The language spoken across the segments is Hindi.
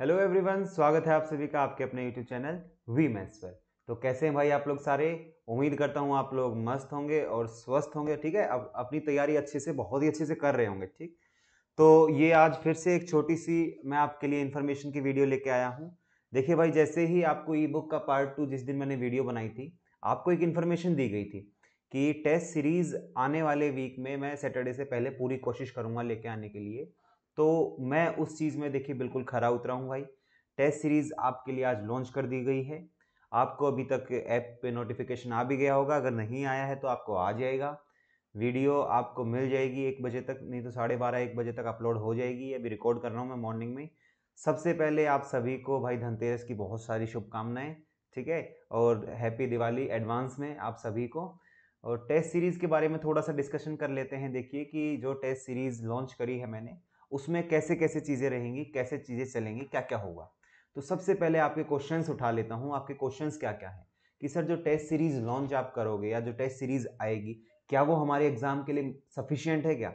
हेलो एवरीवन स्वागत है आप सभी का आपके अपने यूट्यूब चैनल वी मैथ्स पर तो कैसे हैं भाई आप लोग सारे उम्मीद करता हूँ आप लोग मस्त होंगे और स्वस्थ होंगे ठीक है अब अपनी तैयारी अच्छे से बहुत ही अच्छे से कर रहे होंगे ठीक तो ये आज फिर से एक छोटी सी मैं आपके लिए इन्फॉर्मेशन की वीडियो लेके आया हूँ देखिए भाई जैसे ही आपको ई बुक का पार्ट टू जिस दिन मैंने वीडियो बनाई थी आपको एक इन्फॉर्मेशन दी गई थी कि टेस्ट सीरीज़ आने वाले वीक में मैं सैटरडे से पहले पूरी कोशिश करूँगा लेके आने के लिए तो मैं उस चीज़ में देखिए बिल्कुल खरा उतरा हूँ भाई टेस्ट सीरीज़ आपके लिए आज लॉन्च कर दी गई है आपको अभी तक ऐप पे नोटिफिकेशन आ भी गया होगा अगर नहीं आया है तो आपको आ जाएगा वीडियो आपको मिल जाएगी एक बजे तक नहीं तो साढ़े बारह एक बजे तक अपलोड हो जाएगी अभी रिकॉर्ड कर रहा हूँ मैं मॉर्निंग में सबसे पहले आप सभी को भाई धनतेरस की बहुत सारी शुभकामनाएं ठीक है और हैप्पी दिवाली एडवांस में आप सभी को और टेस्ट सीरीज़ के बारे में थोड़ा सा डिस्कशन कर लेते हैं देखिए कि जो टेस्ट सीरीज़ लॉन्च करी है मैंने उसमें कैसे कैसे चीज़ें रहेंगी कैसे चीज़ें चलेंगी क्या क्या होगा तो सबसे पहले आपके क्वेश्चंस उठा लेता हूँ आपके क्वेश्चंस क्या क्या हैं कि सर जो टेस्ट सीरीज़ लॉन्च आप करोगे या जो टेस्ट सीरीज़ आएगी क्या वो हमारे एग्ज़ाम के लिए सफिशियंट है क्या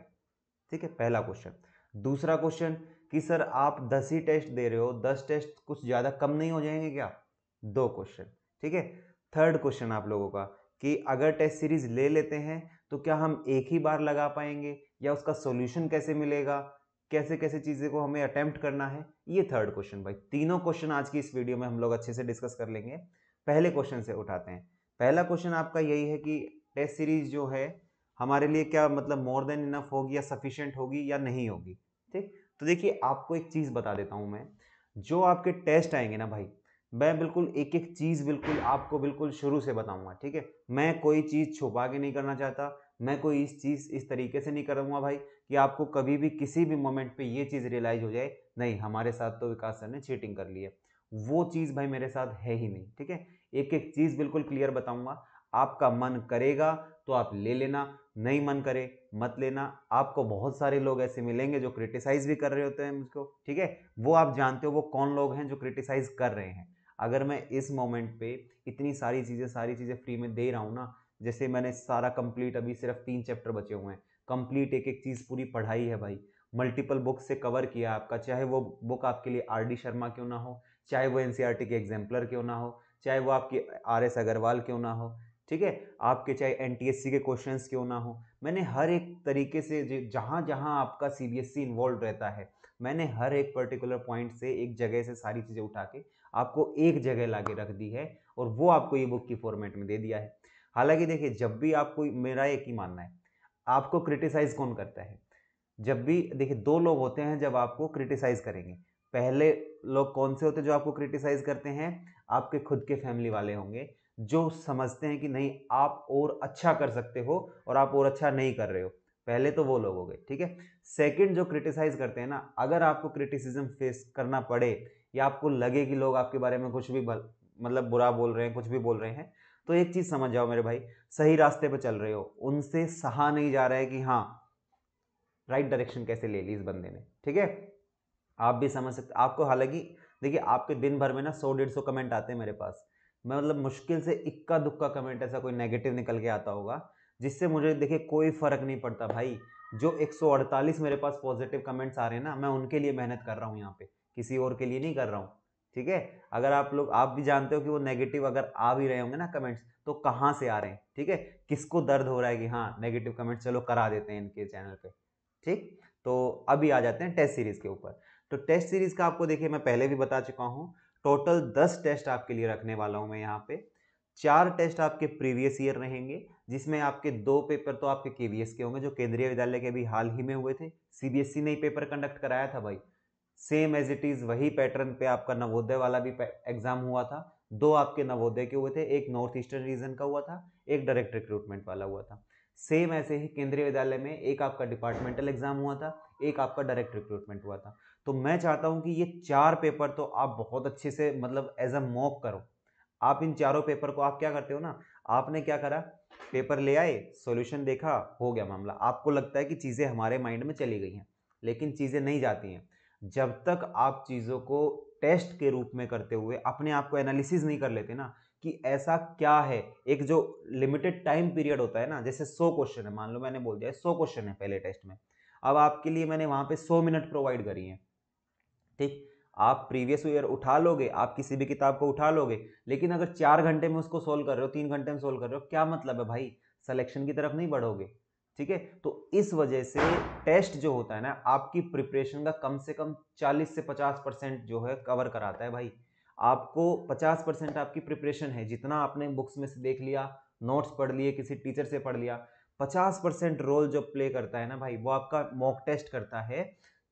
ठीक है पहला क्वेश्चन दूसरा क्वेश्चन कि सर आप दस ही टेस्ट दे रहे हो दस टेस्ट कुछ ज़्यादा कम नहीं हो जाएंगे क्या दो क्वेश्चन ठीक है थर्ड क्वेश्चन आप लोगों का कि अगर टेस्ट सीरीज़ ले लेते हैं तो क्या हम एक ही बार लगा पाएंगे या उसका सोल्यूशन कैसे मिलेगा कैसे कैसे चीज़ें को हमें अटेम्प्ट करना है ये थर्ड क्वेश्चन भाई तीनों क्वेश्चन आज की इस वीडियो में हम लोग अच्छे से डिस्कस कर लेंगे पहले क्वेश्चन से उठाते हैं पहला क्वेश्चन आपका यही है कि टेस्ट सीरीज जो है हमारे लिए क्या मतलब मोर देन इनफ होगी या सफिशेंट होगी या नहीं होगी ठीक तो देखिए आपको एक चीज़ बता देता हूँ मैं जो आपके टेस्ट आएंगे ना भाई मैं बिल्कुल एक एक चीज़ बिल्कुल आपको बिल्कुल शुरू से बताऊंगा ठीक है मैं कोई चीज़ छुपा के नहीं करना चाहता मैं कोई इस चीज़ इस तरीके से नहीं करूँगा भाई कि आपको कभी भी किसी भी मोमेंट पे ये चीज़ रियलाइज हो जाए नहीं हमारे साथ तो विकास सर ने चीटिंग कर ली है वो चीज़ भाई मेरे साथ है ही नहीं ठीक है एक एक चीज़ बिल्कुल क्लियर बताऊँगा आपका मन करेगा तो आप ले लेना नहीं मन करे मत लेना आपको बहुत सारे लोग ऐसे मिलेंगे जो क्रिटिसाइज़ भी कर रहे होते हैं मुझको ठीक है वो आप जानते हो वो कौन लोग हैं जो क्रिटिसाइज़ कर रहे हैं अगर मैं इस मोमेंट पे इतनी सारी चीज़ें सारी चीज़ें फ्री में दे रहा हूँ ना जैसे मैंने सारा कंप्लीट अभी सिर्फ तीन चैप्टर बचे हुए हैं कंप्लीट एक एक चीज़ पूरी पढ़ाई है भाई मल्टीपल बुक से कवर किया आपका चाहे वो बुक आपके लिए आर डी शर्मा क्यों ना हो चाहे वो एन e के एग्जाम्पलर क्यों ना हो चाहे वो आपकी आर एस अग्रवाल क्यों ना हो ठीक है आपके चाहे एन के क्वेश्चन क्यों ना हो मैंने हर एक तरीके से जहाँ जहाँ आपका C B S C involve रहता है मैंने हर एक पर्टिकुलर पॉइंट से एक जगह से सारी चीज़ें उठा के आपको एक जगह ला के रख दी है और वो आपको ये बुक की फॉर्मेट में दे दिया है हालांकि देखिए जब भी आप कोई मेरा एक ही मानना है आपको क्रिटिसाइज कौन करता है जब भी देखिए दो लोग होते हैं जब आपको क्रिटिसाइज करेंगे पहले लोग कौन से होते हैं जो आपको क्रिटिसाइज करते हैं आपके खुद के फैमिली वाले होंगे जो समझते हैं कि नहीं आप और अच्छा कर सकते हो और आप और अच्छा नहीं कर रहे हो पहले तो वो लोग हो गए ठीक है सेकंड जो क्रिटिसाइज करते हैं ना अगर आपको क्रिटिसिज्म फेस करना पड़े या आपको लगे कि लोग आपके बारे में कुछ भी मतलब बुरा बोल रहे हैं कुछ भी बोल रहे हैं तो एक चीज़ समझ जाओ मेरे भाई सही रास्ते पर चल रहे हो उनसे सहा नहीं जा रहा है कि हाँ राइट डायरेक्शन कैसे ले ली इस बंदे ने ठीक है आप भी समझ सकते आपको हालांकि देखिए आपके दिन भर में ना सौ डेढ़ सौ कमेंट आते हैं मेरे पास मैं मतलब मुश्किल से इक्का दुक्का कमेंट ऐसा कोई नेगेटिव निकल के आता होगा जिससे मुझे देखिए कोई फ़र्क नहीं पड़ता भाई जो 148 मेरे पास पॉजिटिव कमेंट्स आ रहे हैं ना मैं उनके लिए मेहनत कर रहा हूँ यहाँ पे किसी और के लिए नहीं कर रहा हूँ ठीक है अगर आप लोग आप भी जानते हो कि वो नेगेटिव अगर आ भी रहे होंगे ना कमेंट्स तो कहाँ से आ रहे हैं ठीक है किसको दर्द हो रहा है कि हाँ नेगेटिव कमेंट चलो करा देते हैं इनके चैनल पे ठीक तो अभी आ जाते हैं टेस्ट सीरीज़ के ऊपर तो टेस्ट सीरीज़ का आपको देखिए मैं पहले भी बता चुका हूँ टोटल दस टेस्ट आपके लिए रखने वाला हूँ मैं यहाँ पे चार टेस्ट आपके प्रीवियस ईयर रहेंगे जिसमें आपके दो पेपर तो आपके के के होंगे जो केंद्रीय विद्यालय के अभी हाल ही में हुए थे सीबीएसई e ने ही पेपर कंडक्ट कराया था भाई सेम एज इट इज़ वही पैटर्न पे आपका नवोदय वाला भी एग्ज़ाम हुआ था दो आपके नवोदय के हुए थे एक नॉर्थ ईस्टर्न रीजन का हुआ था एक डायरेक्ट रिक्रूटमेंट वाला हुआ था सेम ऐसे ही केंद्रीय विद्यालय में एक आपका डिपार्टमेंटल एग्जाम हुआ था एक आपका डायरेक्ट रिक्रूटमेंट हुआ था तो मैं चाहता हूँ कि ये चार पेपर तो आप बहुत अच्छे से मतलब एज अ मॉक करो आप इन चारों पेपर को आप क्या करते हो ना आपने क्या करा पेपर ले आए सॉल्यूशन देखा हो गया मामला आपको लगता है कि चीज़ें हमारे माइंड में चली गई हैं लेकिन चीज़ें नहीं जाती हैं जब तक आप चीज़ों को टेस्ट के रूप में करते हुए अपने आप को एनालिसिस नहीं कर लेते ना कि ऐसा क्या है एक जो लिमिटेड टाइम पीरियड होता है ना जैसे सौ क्वेश्चन है मान लो मैंने बोल दिया सौ क्वेश्चन है पहले टेस्ट में अब आपके लिए मैंने वहाँ पे सौ मिनट प्रोवाइड करी है ठीक आप प्रीवियस ईयर उठा लोगे आप किसी भी किताब को उठा लोगे लेकिन अगर चार घंटे में उसको सोल्व कर रहे हो तीन घंटे में सोल्व कर रहे हो क्या मतलब है भाई सलेक्शन की तरफ नहीं बढ़ोगे ठीक है तो इस वजह से टेस्ट जो होता है ना आपकी प्रिपरेशन का कम से कम 40 से 50 परसेंट जो है कवर कराता है भाई आपको 50 परसेंट आपकी प्रिपरेशन है जितना आपने बुक्स में से देख लिया नोट्स पढ़ लिए किसी टीचर से पढ़ लिया 50 परसेंट रोल जो प्ले करता है ना भाई वो आपका मॉक टेस्ट करता है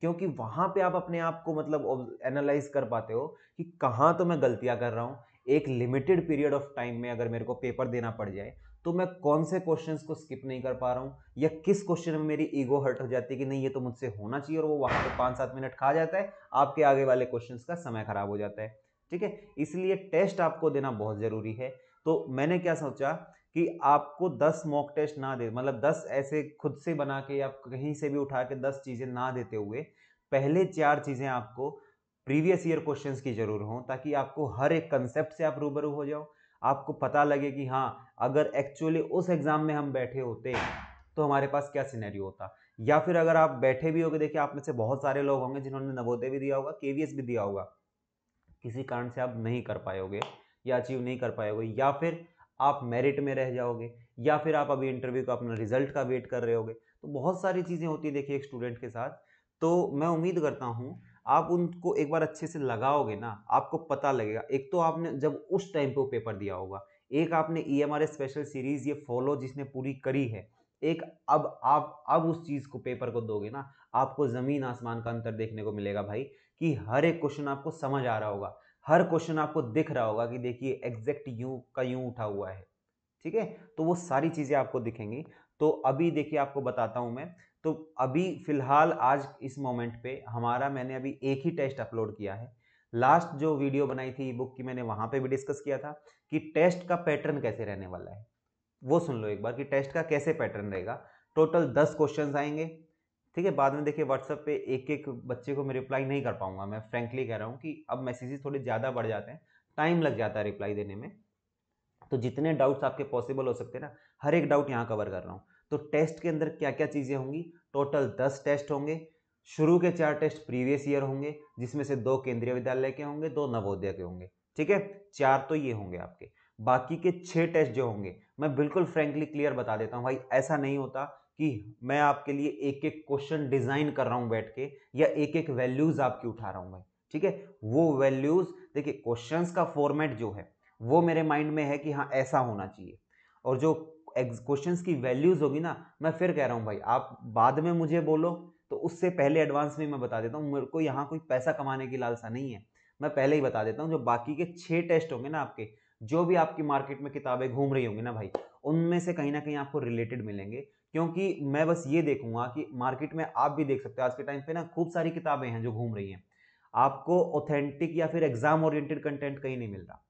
क्योंकि वहां पे आप अपने आप को मतलब एनालाइज कर पाते हो कि कहाँ तो मैं गलतियां कर रहा हूँ एक लिमिटेड पीरियड ऑफ टाइम में अगर मेरे को पेपर देना पड़ जाए तो मैं कौन से क्वेश्चंस को स्किप नहीं कर पा रहा हूँ या किस क्वेश्चन में मेरी ईगो हर्ट हो जाती है कि नहीं ये तो मुझसे होना चाहिए और वो वहाँ पर पाँच सात मिनट खा जाता है आपके आगे वाले क्वेश्चन का समय खराब हो जाता है ठीक है इसलिए टेस्ट आपको देना बहुत ज़रूरी है तो मैंने क्या सोचा कि आपको 10 मॉक टेस्ट ना दे मतलब 10 ऐसे खुद से बना के या कहीं से भी उठा के 10 चीज़ें ना देते हुए पहले चार चीज़ें आपको प्रीवियस ईयर क्वेश्चंस की जरूर हों ताकि आपको हर एक कंसेप्ट से आप रूबरू हो जाओ आपको पता लगे कि हाँ अगर एक्चुअली उस एग्ज़ाम में हम बैठे होते तो हमारे पास क्या सिनेरियो होता या फिर अगर आप बैठे भी होगे देखिए आप में से बहुत सारे लोग होंगे जिन्होंने नवोदय भी दिया होगा के भी दिया होगा किसी कारण से आप नहीं कर पाएगे या अचीव नहीं कर पाएगे या फिर आप मेरिट में रह जाओगे या फिर आप अभी इंटरव्यू का अपना रिजल्ट का वेट कर रहे होगे तो बहुत सारी चीज़ें होती है देखिए एक स्टूडेंट के साथ तो मैं उम्मीद करता हूँ आप उनको एक बार अच्छे से लगाओगे ना आपको पता लगेगा एक तो आपने जब उस टाइम पे वो पेपर दिया होगा एक आपने E M R special series ये फॉलो जिसने पूरी करी है एक अब आप अब उस चीज़ को पेपर को दोगे ना आपको ज़मीन आसमान का अंतर देखने को मिलेगा भाई कि हर एक क्वेश्चन आपको समझ आ रहा होगा हर क्वेश्चन आपको दिख रहा होगा कि देखिए एग्जैक्ट यू का यूँ उठा हुआ है ठीक है तो वो सारी चीज़ें आपको दिखेंगी तो अभी देखिए आपको बताता हूँ मैं तो अभी फ़िलहाल आज इस मोमेंट पे हमारा मैंने अभी एक ही टेस्ट अपलोड किया है लास्ट जो वीडियो बनाई थी बुक की मैंने वहाँ पे भी डिस्कस किया था कि टेस्ट का पैटर्न कैसे रहने वाला है वो सुन लो एक बार कि टेस्ट का कैसे पैटर्न रहेगा टोटल दस क्वेश्चन आएंगे ठीक है बाद में देखिए व्हाट्सअप पे एक एक बच्चे को मैं रिप्लाई नहीं कर पाऊंगा मैं फ्रेंकली कह रहा हूँ कि अब मैसेजेस थोड़े ज़्यादा बढ़ जाते हैं टाइम लग जाता है रिप्लाई देने में तो जितने डाउट्स आपके पॉसिबल हो सकते हैं ना हर एक डाउट यहाँ कवर कर रहा हूँ तो टेस्ट के अंदर क्या क्या चीज़ें होंगी टोटल दस टेस्ट होंगे शुरू के चार टेस्ट प्रीवियस ईयर होंगे जिसमें से दो केंद्रीय विद्यालय के होंगे दो नवोदय के होंगे ठीक है चार तो ये होंगे आपके बाकी के छः टेस्ट जो होंगे मैं बिल्कुल फ्रेंकली क्लियर बता देता हूँ भाई ऐसा नहीं होता कि मैं आपके लिए एक एक क्वेश्चन डिज़ाइन कर रहा हूँ बैठ के या एक एक वैल्यूज़ आपकी उठा रहा हूँ भाई ठीक है वो वैल्यूज़ देखिए क्वेश्चंस का फॉर्मेट जो है वो मेरे माइंड में है कि हाँ ऐसा होना चाहिए और जो क्वेश्चंस की वैल्यूज होगी ना मैं फिर कह रहा हूँ भाई आप बाद में मुझे बोलो तो उससे पहले एडवांस में मैं बता देता हूँ मेरे को यहाँ कोई पैसा कमाने की लालसा नहीं है मैं पहले ही बता देता हूँ जो बाकी के छः टेस्ट होंगे ना आपके जो भी आपकी मार्केट में किताबें घूम रही होंगी ना भाई उनमें से कहीं ना कहीं आपको रिलेटेड मिलेंगे क्योंकि मैं बस ये देखूंगा कि मार्केट में आप भी देख सकते हो आज के टाइम पे ना खूब सारी किताबें हैं जो घूम रही हैं आपको ऑथेंटिक या फिर एग्जाम ओरिएंटेड कंटेंट कहीं नहीं मिल रहा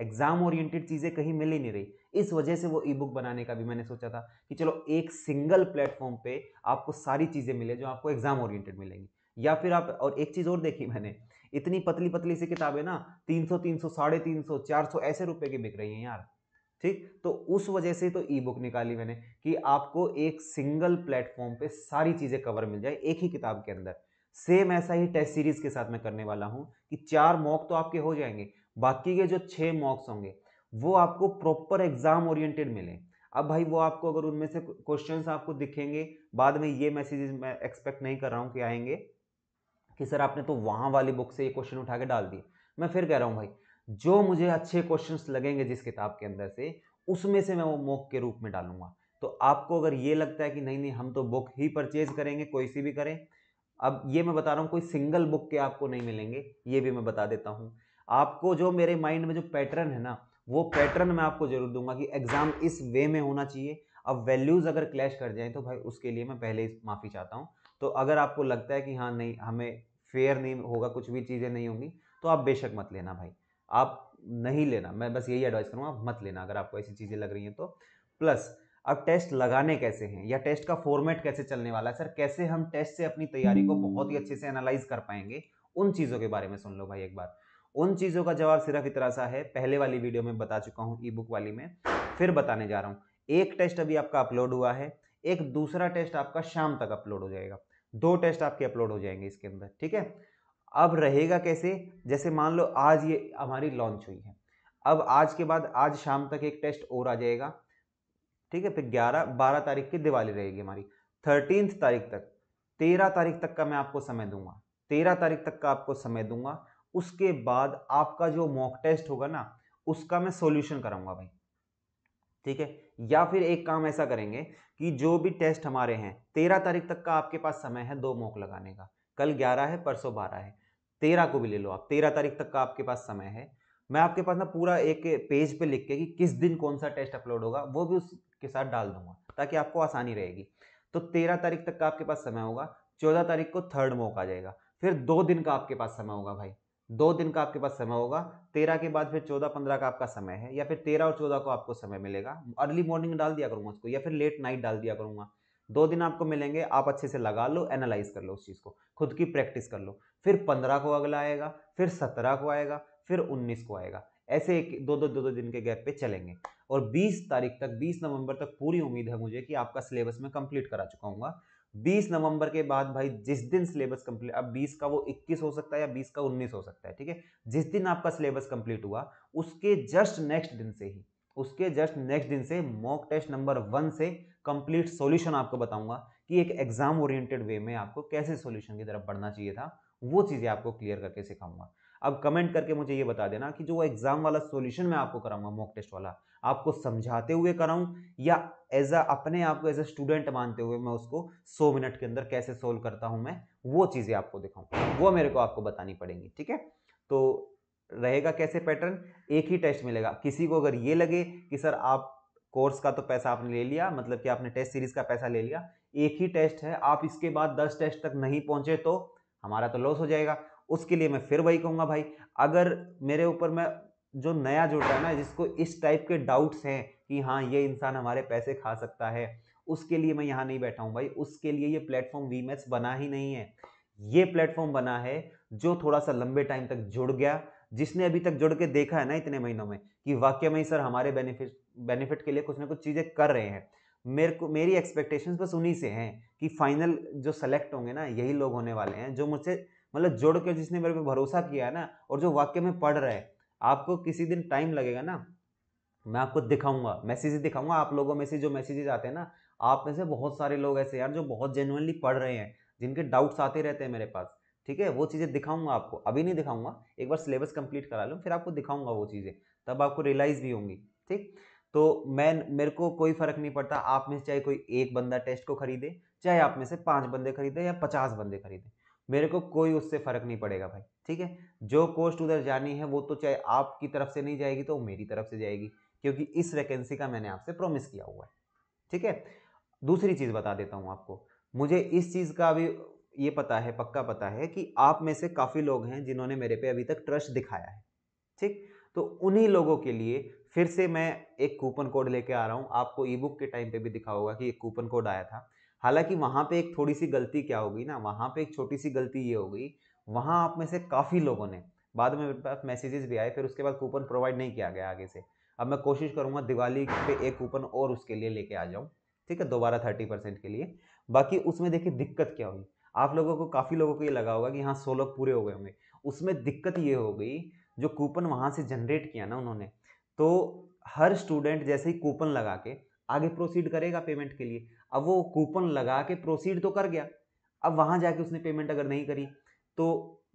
एग्जाम ओरिएंटेड चीज़ें कहीं मिल ही नहीं रही इस वजह से वो ई बुक बनाने का भी मैंने सोचा था कि चलो एक सिंगल प्लेटफॉर्म पे आपको सारी चीज़ें मिले जो आपको एग्जाम ओरिएंटेड मिलेंगी या फिर आप और एक चीज़ और देखी मैंने इतनी पतली पतली सी किताबें ना तीन सौ तीन सौ साढ़े तीन सौ चार सौ ऐसे रुपए की बिक रही हैं यार ठीक तो उस वजह से तो ई बुक निकाली मैंने कि आपको एक सिंगल प्लेटफॉर्म पे सारी चीज़ें कवर मिल जाए एक ही किताब के अंदर सेम ऐसा ही टेस्ट सीरीज के साथ मैं करने वाला हूँ कि चार मॉक तो आपके हो जाएंगे बाकी के जो छः मॉक्स होंगे वो आपको प्रॉपर एग्जाम ओरिएंटेड मिले अब भाई वो आपको अगर उनमें से क्वेश्चन आपको दिखेंगे बाद में ये मैसेजेस मैं एक्सपेक्ट नहीं कर रहा हूँ कि आएंगे कि सर आपने तो वहाँ वाली बुक से ये क्वेश्चन उठा के डाल दिए मैं फिर कह रहा हूँ भाई जो मुझे अच्छे क्वेश्चंस लगेंगे जिस किताब के अंदर से उसमें से मैं वो मॉक के रूप में डालूंगा तो आपको अगर ये लगता है कि नहीं नहीं हम तो बुक ही परचेज करेंगे कोई सी भी करें अब ये मैं बता रहा हूँ कोई सिंगल बुक के आपको नहीं मिलेंगे ये भी मैं बता देता हूँ आपको जो मेरे माइंड में जो पैटर्न है ना वो पैटर्न मैं आपको जरूर दूंगा कि एग्ज़ाम इस वे में होना चाहिए अब वैल्यूज़ अगर क्लैश कर जाए तो भाई उसके लिए मैं पहले ही माफ़ी चाहता हूँ तो अगर आपको लगता है कि हाँ नहीं हमें फेयर नहीं होगा कुछ भी चीज़ें नहीं होंगी तो आप बेशक मत लेना भाई आप नहीं लेना मैं बस यही एडवाइस करूँगा आप मत लेना अगर आपको ऐसी चीज़ें लग रही हैं तो प्लस अब टेस्ट लगाने कैसे हैं या टेस्ट का फॉर्मेट कैसे चलने वाला है सर कैसे हम टेस्ट से अपनी तैयारी को हम्म। बहुत ही अच्छे से एनालाइज कर पाएंगे उन चीज़ों के बारे में सुन लो भाई एक बार उन चीज़ों का जवाब सिर्फ इतना सा है पहले वाली वीडियो में बता चुका हूँ ई बुक वाली में फिर बताने जा रहा हूँ एक टेस्ट अभी आपका अपलोड हुआ है एक दूसरा टेस्ट आपका शाम तक अपलोड हो जाएगा दो टेस्ट आपके अपलोड हो जाएंगे इसके अंदर ठीक है अब रहेगा कैसे जैसे मान लो आज ये हमारी लॉन्च हुई है अब आज के बाद आज शाम तक एक टेस्ट और आ जाएगा ठीक है फिर ग्यारह बारह तारीख की दिवाली रहेगी हमारी थर्टीन तारीख तक तेरह तारीख तक का मैं आपको समय दूंगा तेरह तारीख तक का आपको समय दूंगा उसके बाद आपका जो मॉक टेस्ट होगा ना उसका मैं सॉल्यूशन कराऊंगा भाई ठीक है या फिर एक काम ऐसा करेंगे कि जो भी टेस्ट हमारे हैं तेरह तारीख तक का आपके पास समय है दो मॉक लगाने का कल ग्यारह है परसों बारह है तेरह को भी ले लो आप तेरह तारीख तक का आपके पास समय है मैं आपके पास ना पूरा एक पेज पे लिख के कि किस दिन कौन सा टेस्ट अपलोड होगा वो भी उसके साथ डाल दूंगा ताकि आपको आसानी रहेगी तो तेरह तारीख तक का आपके पास समय होगा चौदह तारीख को थर्ड मॉक आ जाएगा फिर दो दिन का आपके पास समय होगा भाई दो दिन का आपके पास समय होगा तेरह के बाद फिर चौदह पंद्रह का आपका समय है या फिर तेरह और चौदह को आपको समय मिलेगा अर्ली मॉर्निंग डाल दिया करूंगा उसको या फिर लेट नाइट डाल दिया करूंगा दो दिन आपको मिलेंगे आप अच्छे से लगा लो एनालाइज कर लो उस चीज़ को खुद की प्रैक्टिस कर लो फिर पंद्रह को अगला आएगा फिर सत्रह को आएगा फिर उन्नीस को आएगा ऐसे एक दो दो दो दो दिन के गैप पे चलेंगे और 20 तारीख तक 20 नवंबर तक पूरी उम्मीद है मुझे कि आपका सिलेबस मैं कंप्लीट करा चुका हूँ 20 नवंबर के बाद भाई जिस दिन सिलेबस कंप्लीट अब 20 का वो 21 हो सकता है या 20 का 19 हो सकता है ठीक है जिस दिन आपका सिलेबस कंप्लीट हुआ उसके जस्ट नेक्स्ट दिन से ही उसके जस्ट नेक्स्ट दिन से मॉक टेस्ट नंबर वन से कंप्लीट सॉल्यूशन आपको बताऊंगा कि एक एग्जाम ओरिएंटेड वे में आपको कैसे सोल्यूशन की तरफ बढ़ना चाहिए था वो चीज़ें आपको क्लियर करके सिखाऊंगा अब कमेंट करके मुझे ये बता देना कि जो एग्जाम वाला सोल्यूशन मैं आपको कराऊंगा मॉक टेस्ट वाला आपको समझाते हुए कराऊं या एज अ अपने आप को एज अ स्टूडेंट मानते हुए मैं उसको 100 मिनट के अंदर कैसे सोल्व करता हूं मैं वो चीज़ें आपको दिखाऊं वो मेरे को आपको बतानी पड़ेंगी ठीक है तो रहेगा कैसे पैटर्न एक ही टेस्ट मिलेगा किसी को अगर ये लगे कि सर आप कोर्स का तो पैसा आपने ले लिया मतलब कि आपने टेस्ट सीरीज का पैसा ले लिया एक ही टेस्ट है आप इसके बाद दस टेस्ट तक नहीं पहुंचे तो हमारा तो लॉस हो जाएगा उसके लिए मैं फिर वही कहूँगा भाई अगर मेरे ऊपर मैं जो नया जुड़ रहा है ना जिसको इस टाइप के डाउट्स हैं कि हाँ ये इंसान हमारे पैसे खा सकता है उसके लिए मैं यहाँ नहीं बैठा हूँ भाई उसके लिए ये प्लेटफॉर्म वी मैच बना ही नहीं है ये प्लेटफॉर्म बना है जो थोड़ा सा लंबे टाइम तक जुड़ गया जिसने अभी तक जुड़ के देखा है ना इतने महीनों में कि वाक्य में ही सर हमारे बेनिफिट बेनिफिट के लिए कुछ ना कुछ चीज़ें कर रहे हैं मेरे को मेरी एक्सपेक्टेशंस बस उन्हीं से हैं कि फाइनल जो सेलेक्ट होंगे ना यही लोग होने वाले हैं जो मुझसे मतलब जुड़ के जिसने मेरे पे भरोसा किया है ना और जो वाक्य में पढ़ रहे हैं आपको किसी दिन टाइम लगेगा ना मैं आपको दिखाऊंगा मैसेजेस दिखाऊंगा आप लोगों में से जो मैसेजेस आते हैं ना आप में से बहुत सारे लोग ऐसे यार जो बहुत जेनुअनली पढ़ रहे हैं जिनके डाउट्स आते रहते हैं मेरे पास ठीक है वो चीज़ें दिखाऊंगा आपको अभी नहीं दिखाऊंगा एक बार सिलेबस कंप्लीट करा लूँ फिर आपको दिखाऊंगा वो चीज़ें तब आपको रियलाइज़ भी होंगी ठीक तो मैं मेरे को कोई फ़र्क नहीं पड़ता आप में से चाहे कोई एक बंदा टेस्ट को खरीदे चाहे आप में से पाँच बंदे खरीदे या पचास बंदे खरीदे मेरे को कोई उससे फ़र्क नहीं पड़ेगा भाई ठीक है जो कोस्ट उधर जानी है वो तो चाहे आपकी तरफ से नहीं जाएगी तो मेरी तरफ से जाएगी क्योंकि इस वैकेंसी का मैंने आपसे प्रॉमिस किया हुआ है ठीक है दूसरी चीज़ बता देता हूँ आपको मुझे इस चीज़ का अभी ये पता है पक्का पता है कि आप में से काफ़ी लोग हैं जिन्होंने मेरे पे अभी तक ट्रस्ट दिखाया है ठीक तो उन्हीं लोगों के लिए फिर से मैं एक कूपन कोड लेके आ रहा हूँ आपको ई बुक के टाइम पे भी दिखा होगा कि एक कूपन कोड आया था हालांकि वहाँ पे एक थोड़ी सी गलती क्या हो गई ना वहाँ पे एक छोटी सी गलती ये हो गई वहाँ आप में से काफ़ी लोगों ने बाद में मेरे पास मैसेजेस भी आए फिर उसके बाद कूपन प्रोवाइड नहीं किया गया आगे से अब मैं कोशिश करूँगा दिवाली पे एक कूपन और उसके लिए लेके आ जाऊँ ठीक है दोबारा थर्टी परसेंट के लिए बाकी उसमें देखिए दिक्कत क्या हुई आप लोगों को काफ़ी लोगों को ये लगा होगा कि हाँ सौ लोग पूरे हो गए होंगे उसमें दिक्कत ये हो गई जो कूपन वहाँ से जनरेट किया ना उन्होंने तो हर स्टूडेंट जैसे ही कूपन लगा के आगे प्रोसीड करेगा पेमेंट के लिए अब वो कूपन लगा के प्रोसीड तो कर गया अब वहाँ जाके उसने पेमेंट अगर नहीं करी तो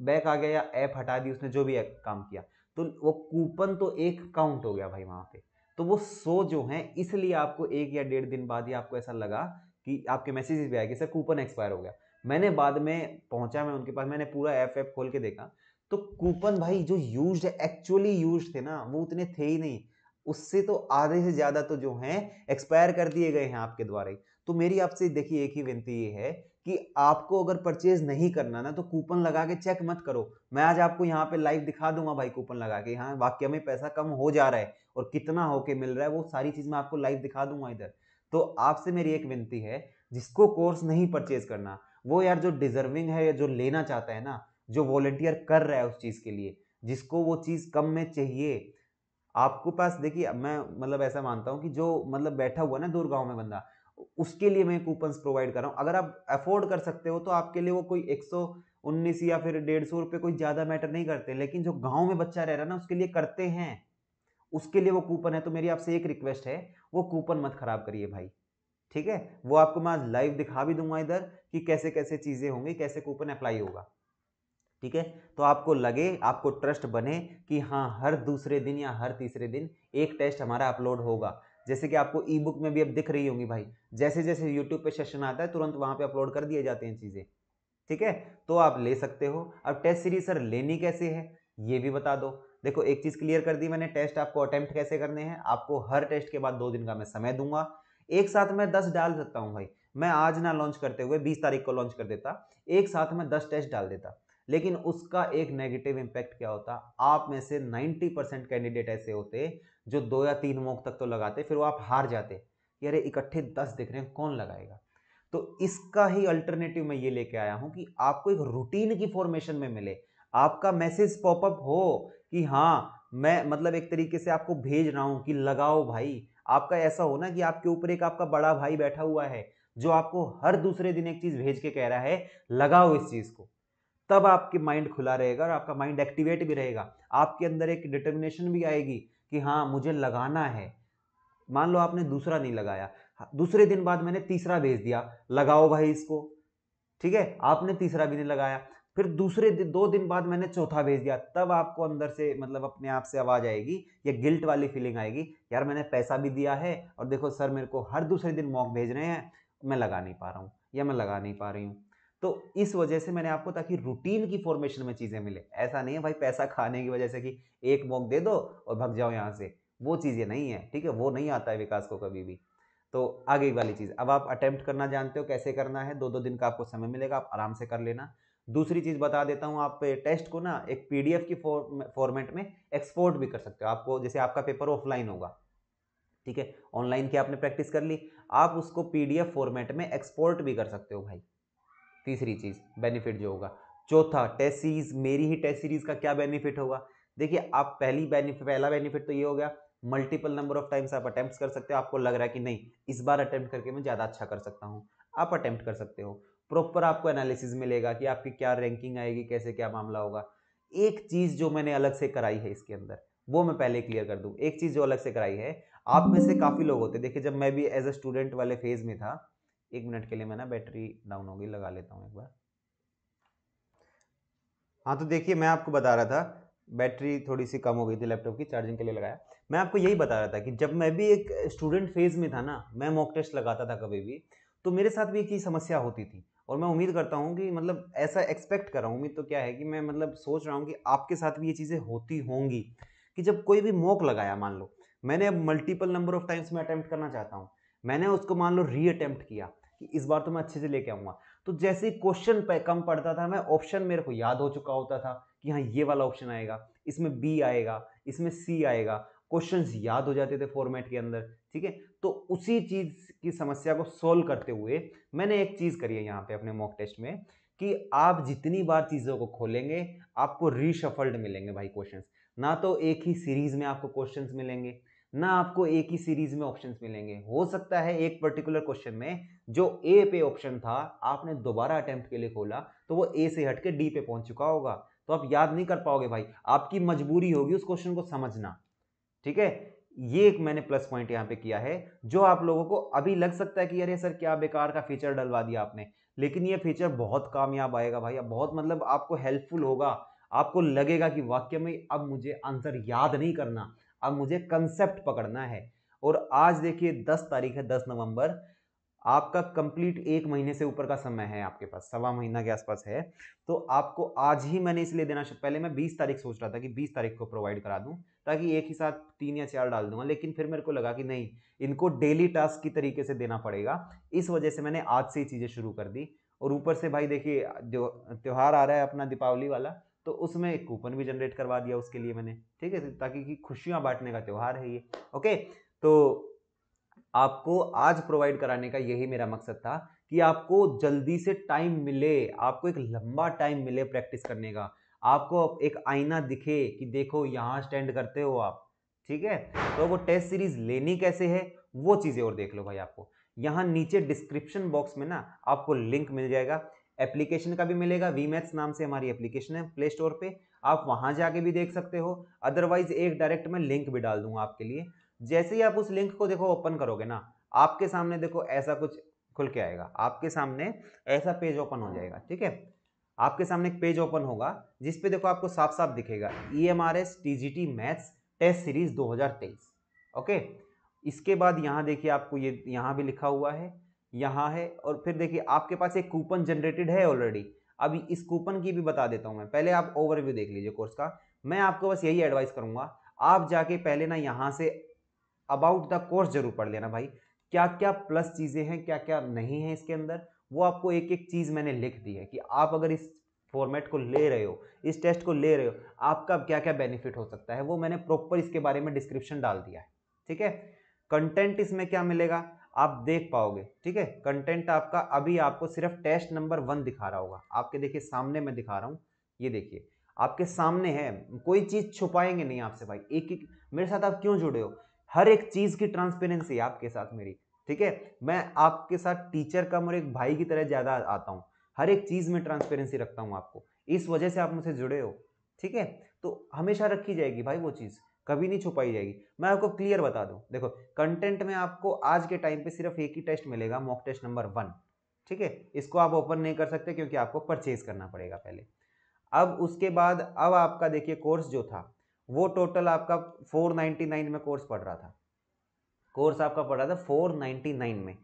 बैक आ गया या ऐप हटा दी उसने जो भी काम किया तो वो कूपन तो एक काउंट हो गया भाई वहां पे तो वो सो जो है इसलिए आपको एक या डेढ़ दिन बाद ही आपको ऐसा लगा कि आपके मैसेजेस भी आए कि सर कूपन एक्सपायर हो गया मैंने बाद में पहुंचा मैं उनके पास मैंने पूरा ऐप ऐप खोल के देखा तो कूपन भाई जो यूज एक्चुअली यूज थे ना वो उतने थे ही नहीं उससे तो आधे से ज़्यादा तो जो है एक्सपायर कर दिए गए हैं आपके द्वारा ही तो मेरी आपसे देखिए एक ही विनती ये है कि आपको अगर परचेज नहीं करना ना तो कूपन लगा के चेक मत करो मैं आज आपको यहाँ पे लाइव दिखा दूंगा भाई कूपन लगा के यहाँ वाक्य में पैसा कम हो जा रहा है और कितना होके मिल रहा है वो सारी चीज़ मैं आपको लाइव दिखा दूंगा इधर तो आपसे मेरी एक विनती है जिसको कोर्स नहीं परचेज करना वो यार जो डिजर्विंग है या जो लेना चाहता है ना जो वॉलेंटियर कर रहा है उस चीज़ के लिए जिसको वो चीज़ कम में चाहिए आपको पास देखिए मैं मतलब ऐसा मानता हूँ कि जो मतलब बैठा हुआ ना दूर गाँव में बंदा उसके लिए मैं कूपन्स प्रोवाइड कर रहा हूँ अगर आप अफोर्ड कर सकते हो तो आपके लिए वो कोई एक उन्नीस या फिर डेढ़ सौ रुपये कोई ज़्यादा मैटर नहीं करते लेकिन जो गाँव में बच्चा रह रहा ना उसके लिए करते हैं उसके लिए वो कूपन है तो मेरी आपसे एक रिक्वेस्ट है वो कूपन मत खराब करिए भाई ठीक है वो आपको मैं आज लाइव दिखा भी दूंगा इधर कि कैसे कैसे चीज़ें होंगी कैसे कूपन अप्लाई होगा ठीक है तो आपको लगे आपको ट्रस्ट बने कि हाँ हर दूसरे दिन या हर तीसरे दिन एक टेस्ट हमारा अपलोड होगा जैसे कि आपको ई बुक में भी अब दिख रही होंगी भाई जैसे जैसे यूट्यूब पे सेशन आता है तुरंत वहाँ पे अपलोड कर दिए जाते हैं चीज़ें ठीक है तो आप ले सकते हो अब टेस्ट सीरीज सर लेनी कैसे है ये भी बता दो देखो एक चीज़ क्लियर कर दी मैंने टेस्ट आपको अटैम्प्ट कैसे करने हैं आपको हर टेस्ट के बाद दो दिन का मैं समय दूंगा एक साथ मैं दस डाल सकता हूँ भाई मैं आज ना लॉन्च करते हुए बीस तारीख को लॉन्च कर देता एक साथ में दस टेस्ट डाल देता लेकिन उसका एक नेगेटिव इम्पैक्ट क्या होता आप में से 90 परसेंट कैंडिडेट ऐसे होते जो दो या तीन मोक तक तो लगाते फिर वो आप हार जाते कि अरे इकट्ठे दस दिख रहे हैं कौन लगाएगा तो इसका ही अल्टरनेटिव मैं ये लेके आया हूँ कि आपको एक रूटीन की फॉर्मेशन में मिले आपका मैसेज पॉपअप हो कि हाँ मैं मतलब एक तरीके से आपको भेज रहा हूँ कि लगाओ भाई आपका ऐसा हो ना कि आपके ऊपर एक आपका बड़ा भाई बैठा हुआ है जो आपको हर दूसरे दिन एक चीज़ भेज के कह रहा है लगाओ इस चीज़ को तब आपके माइंड खुला रहेगा और आपका माइंड एक्टिवेट भी रहेगा आपके अंदर एक डिटर्मिनेशन भी आएगी कि हाँ मुझे लगाना है मान लो आपने दूसरा नहीं लगाया हाँ, दूसरे दिन बाद मैंने तीसरा भेज दिया लगाओ भाई इसको ठीक है आपने तीसरा भी नहीं लगाया फिर दूसरे दिन दो दिन बाद मैंने चौथा भेज दिया तब आपको अंदर से मतलब अपने आप से आवाज़ आएगी या गिल्ट वाली फीलिंग आएगी यार मैंने पैसा भी दिया है और देखो सर मेरे को हर दूसरे दिन मॉक भेज रहे हैं मैं लगा नहीं पा रहा हूँ या मैं लगा नहीं पा रही हूँ तो इस वजह से मैंने आपको ताकि रूटीन की फॉर्मेशन में चीज़ें मिले ऐसा नहीं है भाई पैसा खाने की वजह से कि एक मौक दे दो और भग जाओ यहाँ से वो चीज़ें नहीं है ठीक है वो नहीं आता है विकास को कभी भी तो आगे वाली चीज़ अब आप अटैम्प्ट करना जानते हो कैसे करना है दो दो दिन का आपको समय मिलेगा आप आराम से कर लेना दूसरी चीज़ बता देता हूँ आप टेस्ट को ना एक पीडीएफ की फॉर्मेट में एक्सपोर्ट भी कर सकते हो आपको जैसे आपका पेपर ऑफलाइन होगा ठीक है ऑनलाइन की आपने प्रैक्टिस कर ली आप उसको पीडीएफ फॉर्मेट में एक्सपोर्ट भी कर सकते हो भाई तीसरी चीज़ बेनिफिट जो होगा चौथा टेस्ट सीरीज मेरी ही टेस्ट सीरीज का क्या बेनिफिट होगा देखिए आप पहली बेनिफिट पहला बेनिफिट तो ये हो गया मल्टीपल नंबर ऑफ टाइम्स आप अटैम्प्ट कर सकते हो आपको लग रहा है कि नहीं इस बार अटैम्प्ट करके मैं ज़्यादा अच्छा कर सकता हूँ आप अटैम्प्ट कर सकते हो प्रॉपर आपको एनालिसिस मिलेगा कि आपकी क्या रैंकिंग आएगी कैसे क्या मामला होगा एक चीज़ जो मैंने अलग से कराई है इसके अंदर वो मैं पहले क्लियर कर दूँ एक चीज़ जो अलग से कराई है आप में से काफ़ी लोग होते देखिए जब मैं भी एज अ स्टूडेंट वाले फेज़ में था एक मिनट के लिए मैं ना बैटरी डाउन होगी लगा लेता हूँ एक बार हाँ तो देखिए मैं आपको बता रहा था बैटरी थोड़ी सी कम हो गई थी लैपटॉप की चार्जिंग के लिए लगाया मैं आपको यही बता रहा था कि जब मैं भी एक स्टूडेंट फेज में था ना मैं मॉक टेस्ट लगाता था कभी भी तो मेरे साथ भी एक ही समस्या होती थी और मैं उम्मीद करता हूँ कि मतलब ऐसा एक्सपेक्ट कर रहा हूँ उम्मीद तो क्या है कि मैं मतलब सोच रहा हूँ कि आपके साथ भी ये चीज़ें होती होंगी कि जब कोई भी मॉक लगाया मान लो मैंने अब मल्टीपल नंबर ऑफ टाइम्स में अटैम्प्ट करना चाहता हूँ मैंने उसको मान लो री अटैम्प्ट किया कि इस बार तो मैं अच्छे से लेके आऊंगा तो जैसे ही क्वेश्चन कम पड़ता था मैं ऑप्शन मेरे को याद हो चुका होता था कि हाँ ये वाला ऑप्शन आएगा इसमें बी आएगा इसमें सी आएगा क्वेश्चन याद हो जाते थे फॉर्मेट के अंदर ठीक है तो उसी चीज़ की समस्या को सोल्व करते हुए मैंने एक चीज़ करी है यहाँ पे अपने मॉक टेस्ट में कि आप जितनी बार चीज़ों को खोलेंगे आपको रिशफल्ड मिलेंगे भाई क्वेश्चंस ना तो एक ही सीरीज में आपको क्वेश्चंस मिलेंगे ना आपको एक ही सीरीज में ऑप्शंस मिलेंगे हो सकता है एक पर्टिकुलर क्वेश्चन में जो ए पे ऑप्शन था आपने दोबारा अटेम्प्ट के लिए खोला तो वो ए से हटके डी पे पहुंच चुका होगा तो आप याद नहीं कर पाओगे भाई आपकी मजबूरी होगी उस क्वेश्चन को समझना ठीक है ये एक मैंने प्लस पॉइंट यहाँ पे किया है जो आप लोगों को अभी लग सकता है कि अरे सर क्या बेकार का फीचर डलवा दिया आपने लेकिन ये फीचर बहुत कामयाब आएगा भाई अब बहुत मतलब आपको हेल्पफुल होगा आपको लगेगा कि वाक्य में अब मुझे आंसर याद नहीं करना अब मुझे कंसेप्ट पकड़ना है और आज देखिए दस तारीख है दस नवंबर आपका कंप्लीट एक महीने से ऊपर का समय है आपके पास सवा महीना के आसपास है तो आपको आज ही मैंने इसलिए देना पहले मैं बीस तारीख सोच रहा था कि बीस तारीख को प्रोवाइड करा दूँ ताकि एक ही साथ तीन या चार डाल दूंगा लेकिन फिर मेरे को लगा कि नहीं इनको डेली टास्क की तरीके से देना पड़ेगा इस वजह से मैंने आज से ही चीज़ें शुरू कर दी और ऊपर से भाई देखिए जो त्यौहार आ रहा है अपना दीपावली वाला तो उसमें एक कूपन भी जनरेट करवा दिया उसके लिए मैंने ठीक है ताकि कि खुशियां बांटने का त्यौहार है ये ओके तो आपको आज प्रोवाइड कराने का यही मेरा मकसद था कि आपको जल्दी से टाइम मिले आपको एक लंबा टाइम मिले प्रैक्टिस करने का आपको एक आईना दिखे कि देखो यहाँ स्टैंड करते हो आप ठीक है तो वो टेस्ट सीरीज लेनी कैसे है वो चीज़ें और देख लो भाई आपको यहाँ नीचे डिस्क्रिप्शन बॉक्स में ना आपको लिंक मिल जाएगा एप्लीकेशन का भी मिलेगा वी मैथ्स नाम से हमारी एप्लीकेशन है प्ले स्टोर पर आप वहाँ जाके भी देख सकते हो अदरवाइज एक डायरेक्ट मैं लिंक भी डाल दूंगा आपके लिए जैसे ही आप उस लिंक को देखो ओपन करोगे ना आपके सामने देखो ऐसा कुछ खुल के आएगा आपके सामने ऐसा पेज ओपन हो जाएगा ठीक है आपके सामने एक पेज ओपन होगा जिस पे देखो आपको साफ साफ दिखेगा E M R S T G T maths test series 2023 okay इसके बाद यहाँ देखिए आपको ये यहाँ भी लिखा हुआ है यहाँ है और फिर देखिए आपके पास एक कूपन जनरेटेड है ऑलरेडी अभी इस कूपन की भी बता देता हूँ मैं पहले आप ओवरव्यू देख लीजिए कोर्स का मैं आपको बस यही एडवाइस करूँगा आप जाके पहले ना यहाँ से अबाउट द कोर्स जरूर पढ़ लेना भाई क्या क्या प्लस चीज़ें हैं क्या क्या नहीं है इसके अंदर वो आपको एक एक चीज़ मैंने लिख दी है कि आप अगर इस फॉर्मेट को ले रहे हो इस टेस्ट को ले रहे हो आपका क्या क्या बेनिफिट हो सकता है वो मैंने प्रॉपर इसके बारे में डिस्क्रिप्शन डाल दिया है ठीक है कंटेंट इसमें क्या मिलेगा आप देख पाओगे ठीक है कंटेंट आपका अभी आपको सिर्फ टेस्ट नंबर वन दिखा रहा होगा आपके देखिए सामने मैं दिखा रहा हूँ ये देखिए आपके सामने है कोई चीज़ छुपाएंगे नहीं आपसे भाई एक एक मेरे साथ आप क्यों जुड़े हो हर एक चीज़ की ट्रांसपेरेंसी आपके साथ मेरी ठीक है मैं आपके साथ टीचर का मेरे एक भाई की तरह ज़्यादा आता हूँ हर एक चीज़ में ट्रांसपेरेंसी रखता हूँ आपको इस वजह से आप मुझसे जुड़े हो ठीक है तो हमेशा रखी जाएगी भाई वो चीज़ कभी नहीं छुपाई जाएगी मैं आपको क्लियर बता दूं देखो कंटेंट में आपको आज के टाइम पे सिर्फ एक ही टेस्ट मिलेगा मॉक टेस्ट नंबर वन ठीक है इसको आप ओपन नहीं कर सकते क्योंकि आपको परचेज करना पड़ेगा पहले अब उसके बाद अब आपका देखिए कोर्स जो था वो टोटल आपका फोर में कोर्स पढ़ रहा था कोर्स आपका पढ़ रहा था फोर में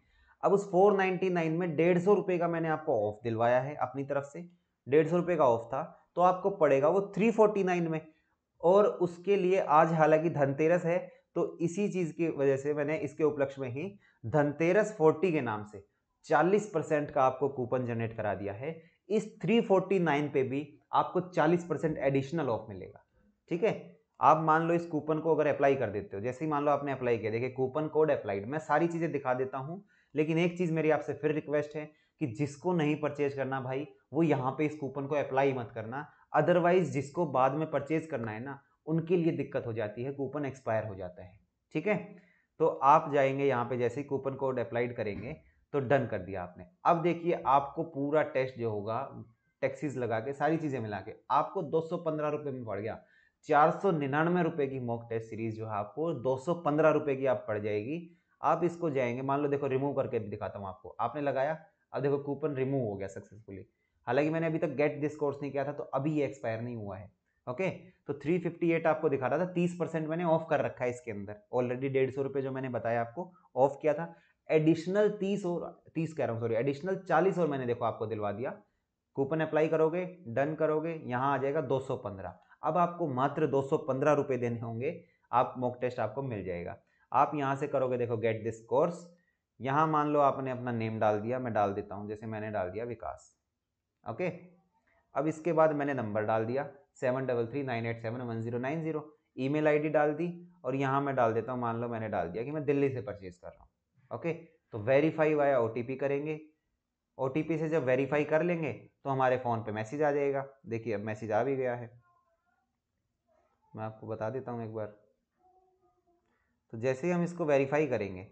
अब उस फोर में डेढ़ सौ का मैंने आपको ऑफ दिलवाया है अपनी तरफ से डेढ़ सौ का ऑफ था तो आपको पड़ेगा वो थ्री में और उसके लिए आज हालांकि धनतेरस है तो इसी चीज़ की वजह से मैंने इसके उपलक्ष्य में ही धनतेरस फोर्टी के नाम से चालीस परसेंट का आपको कूपन जनरेट करा दिया है इस थ्री फोर्टी नाइन पे भी आपको चालीस परसेंट एडिशनल ऑफ मिलेगा ठीक है आप मान लो इस कूपन को अगर अप्लाई कर देते हो जैसे ही मान लो आपने अप्लाई किया देखिए कूपन कोड अप्लाइड मैं सारी चीज़ें दिखा देता हूँ लेकिन एक चीज़ मेरी आपसे फिर रिक्वेस्ट है कि जिसको नहीं परचेज करना भाई वो यहाँ पे इस कूपन को अप्लाई मत करना अदरवाइज जिसको बाद में परचेज करना है ना उनके लिए दिक्कत हो जाती है कूपन एक्सपायर हो जाता है ठीक है तो आप जाएंगे यहाँ पे जैसे ही कूपन कोड अप्लाइड करेंगे तो डन कर दिया आपने अब देखिए आपको पूरा टेस्ट जो होगा टैक्सीज लगा के सारी चीज़ें मिला के आपको दो सौ में पड़ गया चार सौ निन्यानवे रुपये की मॉक टेस्ट सीरीज जो है आपको दो सौ पंद्रह रुपये की आप पड़ जाएगी आप इसको जाएंगे मान लो देखो रिमूव करके भी दिखाता हूँ आपको आपने लगाया अब देखो कूपन रिमूव हो गया सक्सेसफुली हालांकि मैंने अभी तक गेट दिस कोर्स नहीं किया था तो अभी ये एक्सपायर नहीं हुआ है ओके तो 358 आपको दिखा रहा था 30 परसेंट मैंने ऑफ कर रखा है इसके अंदर ऑलरेडी डेढ़ सौ रुपये जो मैंने बताया आपको ऑफ किया था एडिशनल तीस और तीस कह रहा हूँ सॉरी एडिशनल चालीस और मैंने देखो आपको दिलवा दिया कूपन अप्लाई करोगे डन करोगे यहाँ आ जाएगा पंद्रह अब आपको मात्र पंद्रह रुपये देने होंगे आप मॉक टेस्ट आपको मिल जाएगा आप यहाँ से करोगे देखो गेट दिस कोर्स यहाँ मान लो आपने अपना नेम डाल दिया मैं डाल देता हूँ जैसे मैंने डाल दिया विकास ओके अब इसके बाद मैंने नंबर डाल दिया seven double three nine eight seven one zero nine zero e mail I D डाल दी और यहाँ मैं डाल देता हूँ मान लो मैंने डाल दिया कि मैं दिल्ली से परचेज कर रहा हूँ ओके तो वेरीफाई वाया ओ करेंगे ओ से जब वेरीफाई कर लेंगे तो हमारे फ़ोन पर मैसेज आ जाएगा देखिए अब मैसेज आ भी गया है मैं आपको बता देता हूँ एक बार तो जैसे ही हम इसको वेरीफाई करेंगे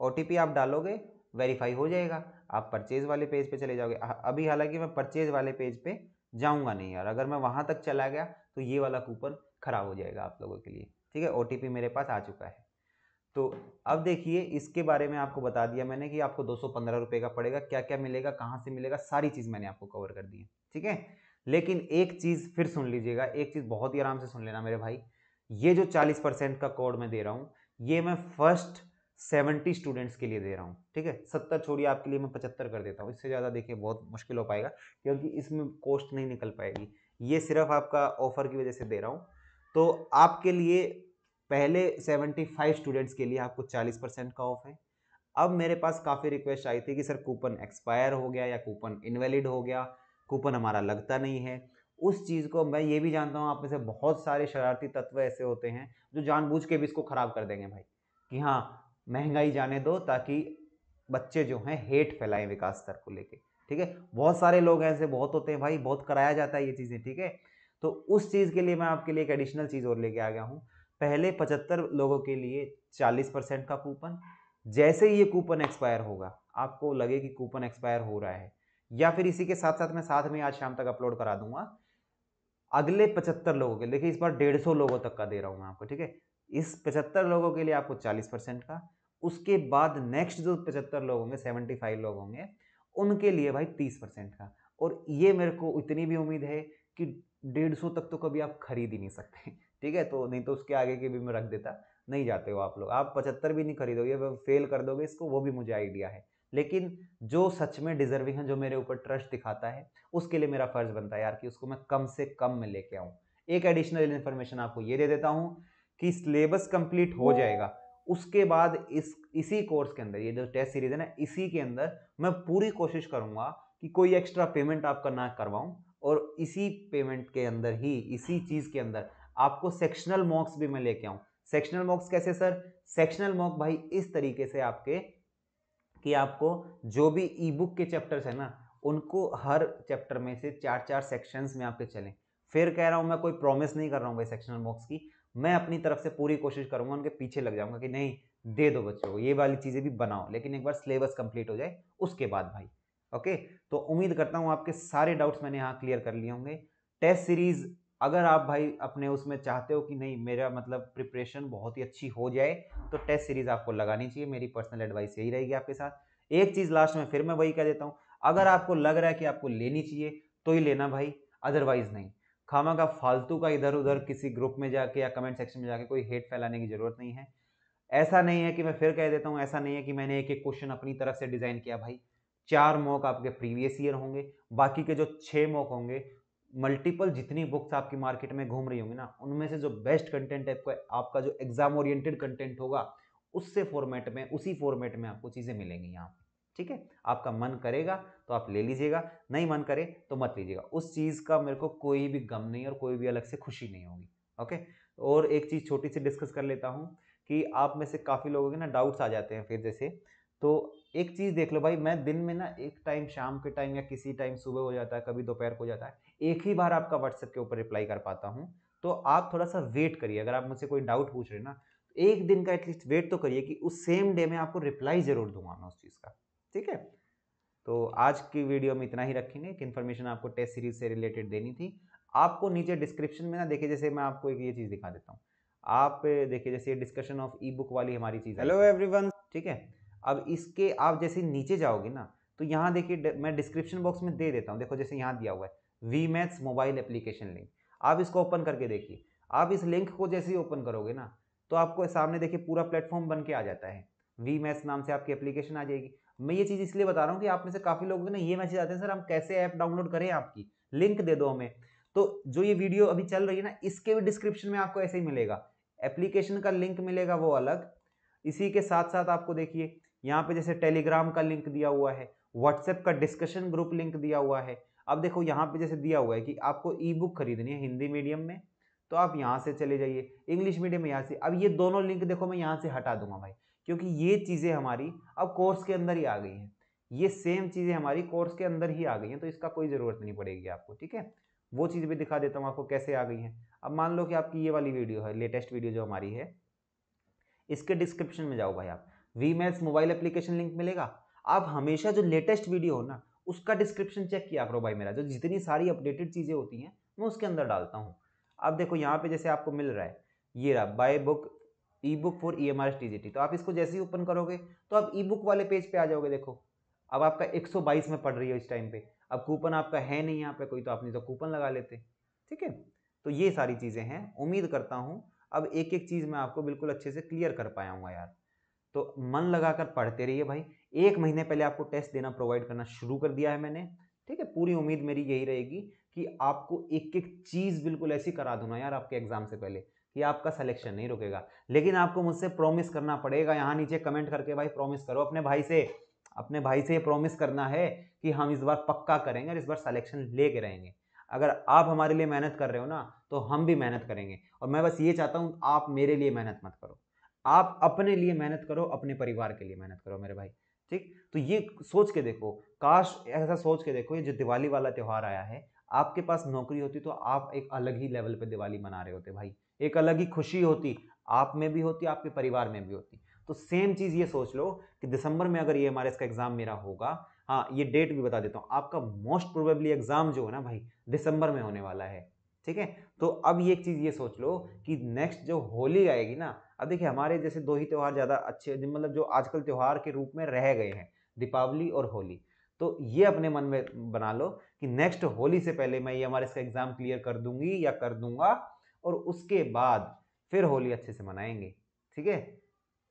ओ आप डालोगे वेरीफाई हो जाएगा आप परचेज़ वाले पेज पे चले जाओगे अभी हालांकि मैं परचेज़ वाले पेज पे जाऊंगा नहीं यार अगर मैं वहाँ तक चला गया तो ये वाला कूपन ख़राब हो जाएगा आप लोगों के लिए ठीक है ओ मेरे पास आ चुका है तो अब देखिए इसके बारे में आपको बता दिया मैंने कि आपको दो सौ का पड़ेगा क्या क्या मिलेगा कहाँ से मिलेगा सारी चीज़ मैंने आपको कवर कर दी है ठीक है लेकिन एक चीज़ फिर सुन लीजिएगा एक चीज़ बहुत ही आराम से सुन लेना मेरे भाई ये जो चालीस परसेंट का कोड मैं दे रहा हूँ ये मैं फर्स्ट सेवेंटी स्टूडेंट्स के लिए दे रहा हूँ ठीक है सत्तर छोड़िए आपके लिए मैं पचहत्तर कर देता हूँ इससे ज़्यादा देखिए बहुत मुश्किल हो पाएगा क्योंकि इसमें कॉस्ट नहीं निकल पाएगी ये सिर्फ आपका ऑफर की वजह से दे रहा हूँ तो आपके लिए पहले सेवेंटी फाइव स्टूडेंट्स के लिए आपको चालीस परसेंट का ऑफ है अब मेरे पास काफ़ी रिक्वेस्ट आई थी कि सर कूपन एक्सपायर हो गया या कूपन इनवैलिड हो गया कूपन हमारा लगता नहीं है उस चीज़ को मैं ये भी जानता हूँ आप में से बहुत सारे शरारती तत्व ऐसे होते हैं जो जानबूझ के भी इसको ख़राब कर देंगे भाई कि हाँ महंगाई जाने दो ताकि बच्चे जो हैं हेट फैलाएं विकास दर को लेके ठीक है बहुत सारे लोग ऐसे बहुत होते हैं भाई बहुत कराया जाता है ये चीज़ें ठीक है तो उस चीज़ के लिए मैं आपके लिए एक एडिशनल चीज़ और लेके आ गया हूँ पहले पचहत्तर लोगों के लिए चालीस परसेंट का कूपन जैसे ही ये कूपन एक्सपायर होगा आपको लगे कि कूपन एक्सपायर हो रहा है या फिर इसी के साथ साथ मैं साथ में आज शाम तक अपलोड करा दूंगा अगले पचहत्तर लोगों के देखिए इस बार डेढ़ सौ लोगों तक का दे रहा हूँ मैं आपको ठीक है इस पचहत्तर लोगों के लिए आपको चालीस परसेंट का उसके बाद नेक्स्ट जो पचहत्तर लोग होंगे सेवेंटी फाइव लोग होंगे उनके लिए भाई तीस परसेंट का और ये मेरे को इतनी भी उम्मीद है कि डेढ़ सौ तक तो कभी आप खरीद ही नहीं सकते ठीक है तो नहीं तो उसके आगे के भी मैं रख देता नहीं जाते हो आप लोग आप पचहत्तर भी नहीं खरीदोगे फेल कर दोगे इसको वो भी मुझे आइडिया है लेकिन जो सच में डिजर्विंग है जो मेरे ऊपर ट्रस्ट दिखाता है उसके लिए मेरा फर्ज बनता है यार कि उसको मैं कम से कम में लेके आऊँ एक एडिशनल इन्फॉर्मेशन आपको ये दे देता हूँ कि सिलेबस कंप्लीट हो जाएगा उसके बाद इस इसी कोर्स के अंदर ये जो टेस्ट सीरीज है ना इसी के अंदर मैं पूरी कोशिश करूंगा कि कोई एक्स्ट्रा पेमेंट आपका ना करवाऊं और इसी पेमेंट के अंदर ही इसी चीज़ के अंदर आपको सेक्शनल मॉक्स भी मैं लेके आऊँ सेक्शनल मॉक्स कैसे सर सेक्शनल मॉक भाई इस तरीके से आपके कि आपको जो भी ई बुक के चैप्टर्स हैं ना उनको हर चैप्टर में से चार चार सेक्शंस में आपके चलें फिर कह रहा हूँ मैं कोई प्रॉमिस नहीं कर रहा हूँ भाई सेक्शनल मॉक्स की मैं अपनी तरफ से पूरी कोशिश करूंगा उनके पीछे लग जाऊंगा कि नहीं दे दो बच्चों को ये वाली चीज़ें भी बनाओ लेकिन एक बार सिलेबस कंप्लीट हो जाए उसके बाद भाई ओके तो उम्मीद करता हूँ आपके सारे डाउट्स मैंने यहाँ क्लियर कर लिए होंगे टेस्ट सीरीज़ अगर आप भाई अपने उसमें चाहते हो कि नहीं मेरा मतलब प्रिपरेशन बहुत ही अच्छी हो जाए तो टेस्ट सीरीज़ आपको लगानी चाहिए मेरी पर्सनल एडवाइस यही रहेगी आपके साथ एक चीज़ लास्ट में फिर मैं वही कह देता हूँ अगर आपको लग रहा है कि आपको लेनी चाहिए तो ही लेना भाई अदरवाइज़ नहीं खामा का फालतू का इधर उधर किसी ग्रुप में जाके या कमेंट सेक्शन में जाके कोई हेट फैलाने की ज़रूरत नहीं है ऐसा नहीं है कि मैं फिर कह देता हूँ ऐसा नहीं है कि मैंने एक एक क्वेश्चन अपनी तरफ से डिज़ाइन किया भाई चार मॉक आपके प्रीवियस ईयर होंगे बाकी के जो छः मॉक होंगे मल्टीपल जितनी बुक्स आपकी मार्केट में घूम रही होंगी ना उनमें से जो बेस्ट कंटेंट है आपका जो एग्जाम ओरिएंटेड कंटेंट होगा उससे फॉर्मेट में उसी फॉर्मेट में आपको चीज़ें मिलेंगी यहाँ ठीक है आपका मन करेगा तो आप ले लीजिएगा नहीं मन करे तो मत लीजिएगा उस चीज़ का मेरे को कोई भी गम नहीं और कोई भी अलग से खुशी नहीं होगी ओके और एक चीज़ छोटी सी डिस्कस कर लेता हूँ कि आप में से काफ़ी लोगों के ना डाउट्स आ जाते हैं फिर जैसे तो एक चीज़ देख लो भाई मैं दिन में ना एक टाइम शाम के टाइम या किसी टाइम सुबह हो जाता है कभी दोपहर को जाता है एक ही बार आपका व्हाट्सएप के ऊपर रिप्लाई कर पाता हूँ तो आप थोड़ा सा वेट करिए अगर आप मुझसे कोई डाउट पूछ रहे ना एक दिन का एटलीस्ट वेट तो करिए कि उस सेम डे में आपको रिप्लाई ज़रूर दूंगा मैं उस चीज़ का ठीक है तो आज की वीडियो में इतना ही रखेंगे कि इन्फॉर्मेशन आपको टेस्ट सीरीज से रिलेटेड देनी थी आपको नीचे डिस्क्रिप्शन में ना देखिए जैसे मैं आपको एक ये चीज़ दिखा देता हूँ आप देखिए जैसे ये डिस्कशन ऑफ ई बुक वाली हमारी चीज़ हेलो एवरीवन ठीक है अब इसके आप जैसे नीचे जाओगे ना तो यहाँ देखिए मैं डिस्क्रिप्शन बॉक्स में दे देता हूँ देखो जैसे यहाँ दिया हुआ है V maths mobile application link आप इसको ओपन करके देखिए आप इस लिंक को जैसे ही ओपन करोगे ना तो आपको सामने देखिए पूरा प्लेटफॉर्म बन के आ जाता है वी मैथ्स नाम से आपकी एप्लीकेशन आ जाएगी मैं ये चीज़ इसलिए बता रहा हूँ कि आप में से काफ़ी लोगों ने ना ये मैसेज आते हैं सर हम कैसे ऐप डाउनलोड करें आपकी लिंक दे दो हमें तो जो ये वीडियो अभी चल रही है ना इसके भी डिस्क्रिप्शन में आपको ऐसे ही मिलेगा एप्लीकेशन का लिंक मिलेगा वो अलग इसी के साथ साथ आपको देखिए यहाँ पे जैसे टेलीग्राम का लिंक दिया हुआ है व्हाट्सएप का डिस्कशन ग्रुप लिंक दिया हुआ है अब देखो यहाँ पे जैसे दिया हुआ है कि आपको ई बुक खरीदनी है हिंदी मीडियम में तो आप यहाँ से चले जाइए इंग्लिश मीडियम में यहाँ से अब ये दोनों लिंक देखो मैं यहाँ से हटा दूंगा भाई क्योंकि ये चीज़ें हमारी अब कोर्स के अंदर ही आ गई हैं ये सेम चीज़ें हमारी कोर्स के अंदर ही आ गई हैं तो इसका कोई ज़रूरत नहीं पड़ेगी आपको ठीक है वो चीज़ भी दिखा देता हूँ आपको कैसे आ गई है अब मान लो कि आपकी ये वाली वीडियो है लेटेस्ट वीडियो जो हमारी है इसके डिस्क्रिप्शन में जाओ भाई आप V maths mobile application link मिलेगा आप हमेशा जो लेटेस्ट वीडियो हो ना उसका डिस्क्रिप्शन चेक किया करो भाई मेरा जो जितनी सारी अपडेटेड चीज़ें होती हैं मैं उसके अंदर डालता हूँ अब देखो यहाँ पे जैसे आपको मिल रहा है ये रहा buy book e book for E M R T G T तो आप इसको जैसे ही ओपन करोगे तो आप ई बुक वाले पेज पे आ जाओगे देखो अब आपका 122 में पड़ रही है इस टाइम पे अब कूपन आपका है नहीं यहाँ पे कोई तो आप नहीं तो कूपन लगा लेते ठीक है तो ये सारी चीज़ें हैं उम्मीद करता हूँ अब एक एक चीज़ मैं आपको बिल्कुल अच्छे से क्लियर कर पाया हूँ यार तो मन लगाकर पढ़ते रहिए भाई एक महीने पहले आपको टेस्ट देना प्रोवाइड करना शुरू कर दिया है मैंने ठीक है पूरी उम्मीद मेरी यही रहेगी कि आपको एक एक चीज़ बिल्कुल ऐसी करा दूँ ना यार आपके एग्ज़ाम से पहले ये आपका सिलेक्शन नहीं रुकेगा लेकिन आपको मुझसे प्रॉमिस करना पड़ेगा यहाँ नीचे कमेंट करके भाई प्रॉमिस करो अपने भाई से अपने भाई से ये प्रॉमिस करना है कि हम इस बार पक्का करेंगे और इस बार सिलेक्शन ले के रहेंगे अगर आप हमारे लिए मेहनत कर रहे हो ना तो हम भी मेहनत करेंगे और मैं बस ये चाहता हूँ आप मेरे लिए मेहनत मत करो आप अपने लिए मेहनत करो अपने परिवार के लिए मेहनत करो मेरे भाई ठीक तो ये सोच के देखो काश ऐसा सोच के देखो ये जो दिवाली वाला त्यौहार आया है आपके पास नौकरी होती तो आप एक अलग ही लेवल पे दिवाली मना रहे होते भाई एक अलग ही खुशी होती आप में भी होती आपके परिवार में भी होती तो सेम चीज़ ये सोच लो कि दिसंबर में अगर ये हमारे इसका एग्ज़ाम मेरा होगा हाँ ये डेट भी बता देता हूँ आपका मोस्ट प्रोबेबली एग्ज़ाम जो है ना भाई दिसंबर में होने वाला है ठीक है तो अब ये एक चीज़ ये सोच लो कि नेक्स्ट जो होली आएगी ना अब देखिए हमारे जैसे दो ही त्यौहार ज़्यादा अच्छे मतलब जो आजकल त्यौहार के रूप में रह गए हैं दीपावली और होली तो ये अपने मन में बना लो कि नेक्स्ट होली से पहले मैं ये हमारे इसका एग्ज़ाम क्लियर कर दूंगी या कर दूंगा और उसके बाद फिर होली अच्छे से मनाएंगे ठीक है